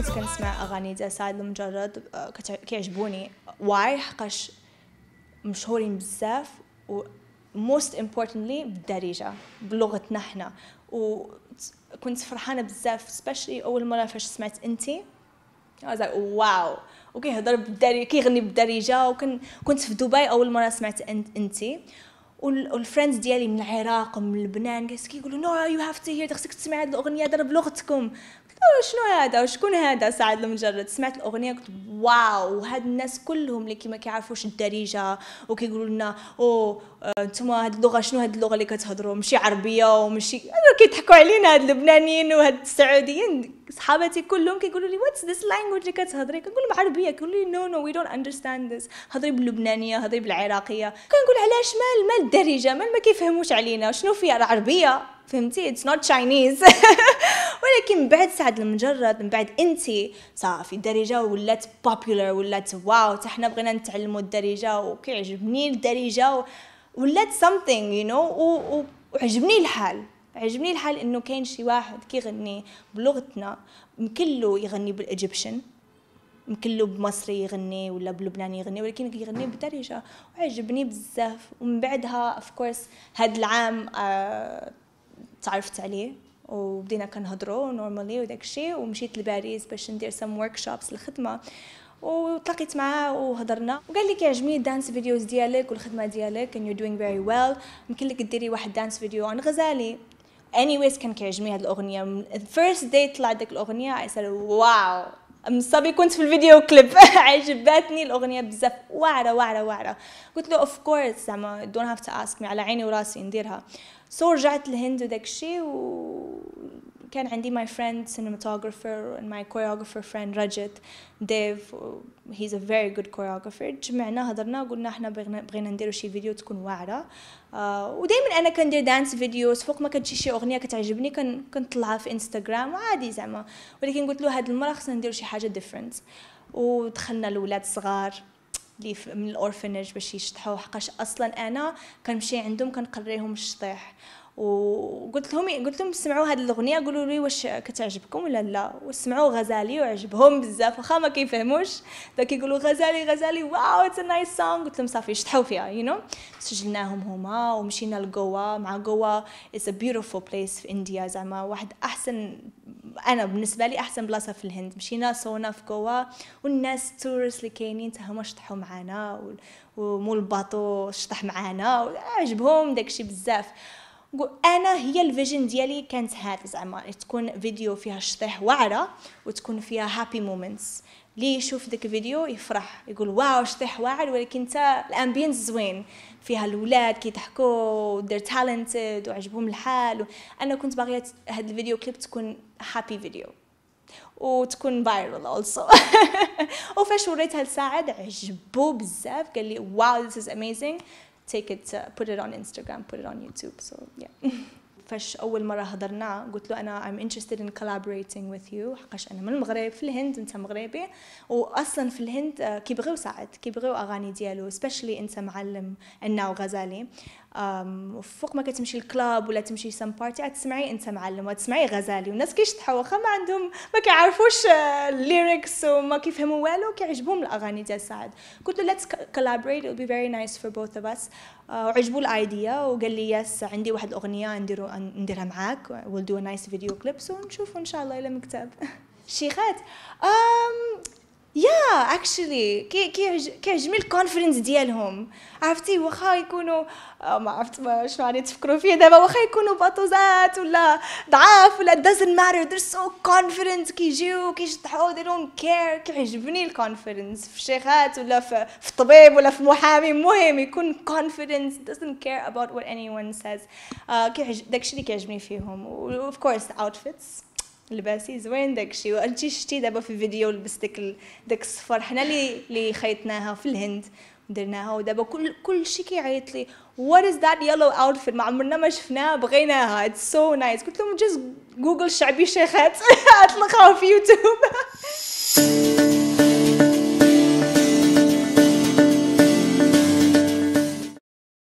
كنت كنسمع اغاني ديال سعد المجرد آه، كيعجبوني واي حقاش مشهورين بزاف و موست امبورتنتلي بالدارجه بلغتنا حنا كنت فرحانه بزاف سبيشلي اول مره فاش سمعت انتي واو وكيهضر بالدارجه كيغني بالدارجه وكنت في دبي اول مره سمعت انتي والفريندز ديالي من العراق ومن لبنان جالس كيقولوا نو يو هاف تو هير خصك تسمع هذه الاغنيه هذا بلغتكم شنو هذا وشكون هذا سعد المجرد سمعت الاغنيه قلت واو هاد الناس كلهم اللي كيما كيعرفوش الدارجه وكيقولوا لنا او انتم آه، هاد اللغه شنو هاد اللغه اللي كتهضروا ماشي عربيه وماشي كيضحكوا علينا هاد اللبنانيين وهاد السعوديين صحاباتي كلهم كيقولوا لي واتس ذيس لانجويج اللي كتهضري كنقول لهم عربيه كيقولوا لي نو نو وي دونت اندرستاند ذيس هضري باللبنانيه هضري بالعراقيه كنقول علاش مال مال الدارجه مال ما كيفهموش علينا شنو فيها العربيه فهمتي اتس نوت تشاينيز ولكن من بعد سعد المجرد من بعد انت صافي الدارجه ولات بوبولار ولات واو حتى حنا بغينا نتعلموا الدارجه وكيعجبني الدارجه ولات سامثينغ يو نو وعجبني الحال عجبني الحال انه كاين شي واحد كيغني بلغتنا مكلو يغني بالايجيبشن مكلو بمصري يغني ولا بلبناني يغني ولكن كيغني بالدارجه وعجبني بزاف ومن بعدها اوف كورس هذا العام آه تعرفت عليه وبدينا كنهضروا نورمالي وداك الشيء ومشيت لباريس باش ندير سام ورك شوبس الخدمه وتلاقيت معاه وهضرنا وقال لي كيعجبني الدانس فيديوز ديالك والخدمه ديالك ان يو دوينغ فيري ويل يمكن لك ديري واحد دانس فيديو عن غزالي اني ويز كان كيعجبني هاد الاغنيه من الفيرست داي طلعت ديك الاغنيه عسل واو مصابي كنت في الفيديو كليب عجبتني الاغنيه بزاف واعره واعره واعره قلت له اوف كورس زعما دون هاف تو اسك مي على عيني وراسي نديرها سو so رجعت الهند وداك الشيء و كان عندي my friend cinematographer and my choreographer friend رجت ديف he's a very good choreographer جمعنا هضرنا قلنا احنا بغينا, نديرو شي فيديو تكون واعره آه، ودائما انا كندير دانس فيديوز فوق ما كتجي شي اغنيه كتعجبني كنطلعها في انستغرام عادي زعما ولكن قلت له هاد المره خصنا نديرو شي حاجه ديفرنت ودخلنا الاولاد الصغار لي من الاورفنج باش يشطحوا حقاش اصلا انا كنمشي عندهم كنقريهم الشطيح وقلت لهم قلت لهم سمعوا هذه الاغنيه قولوا لي واش كتعجبكم ولا لا وسمعوا غزالي وعجبهم بزاف واخا ما كيفهموش داك يقولوا غزالي غزالي واو اتس نايس سونغ قلت لهم صافي شطحوا فيها يو you نو know? سجلناهم هما ومشينا لجوا مع جوا اتس ا بيوتيفول بليس في انديا زعما واحد احسن انا بالنسبه لي احسن بلاصه في الهند مشينا صونا في جوا والناس التورس اللي كاينين تاهما شطحوا معانا ومول الباطو شطح معانا عجبهم داكشي بزاف انا هي الفيجن ديالي كانت هذا زعما تكون فيديو فيها شطيح واعره وتكون فيها هابي مومنتس لي يشوف ذاك الفيديو يفرح يقول واو شطيح واعر ولكن حتى الامبيانس زوين فيها الولاد كيضحكوا دير تالنتد وعجبهم الحال انا كنت باغيه هاد الفيديو كليب تكون هابي فيديو وتكون فايرال اولسو وفاش وريتها لسعد عجبو بزاف قال لي واو ذيس از اميزينغ take it, uh, put it on Instagram, put it on YouTube. So yeah. فاش اول مره هضرنا قلت له انا ام انتريستد ان كولابوريتينغ وذ يو حقاش انا من المغرب في الهند انت مغربي واصلا في الهند آه، كيبغيو سعد كيبغيو اغاني ديالو سبيشلي انت معلم عنا وغزالي فوق ما كتمشي الكلاب ولا تمشي سام بارتي تسمعي انت معلم وتسمعي غزالي والناس كيشطحوا واخا ما عندهم ما كيعرفوش الليركس آه، وما كيفهموا والو كيعجبهم الاغاني ديال سعد قلت له ليتس كولابوريت ويل بي فيري نايس فور بوث اوف اس وعجبوا الايديا وقال لي يس عندي واحد الاغنيه نديرو نديرها معاك ويل دو نايس فيديو كليبس ونشوفوا ان شاء الله الى مكتب شيخات يا اكشلي كي كيعجبني الكونفرنس ديالهم عرفتي واخا يكونوا آه، ما عرفت شنو راني تفكروا فيه دابا واخا يكونوا باطوزات ولا ضعاف ولا دازنت ماتر دير سو كونفرنس كيجيو كيشطحوا دي دونت كير كيعجبني الكونفرنس في الشيخات ولا في, في الطبيب ولا في محامي المهم يكون كونفيدنس doesn't كير about what anyone says uh, داكشي اللي كيعجبني فيهم اوف كورس اوتفيتس لباسي زوين داكشي وانتي شتي دابا في الفيديو لبستك داك الصفر حنا اللي اللي خيطناها في الهند درناها ودابا كل شيء كيعيط لي وات از ذات يلو اوتفيت ما عمرنا ما شفناها بغيناها اتس سو نايس قلت لهم جوست جوجل شعبي شيخات اطلقها في يوتيوب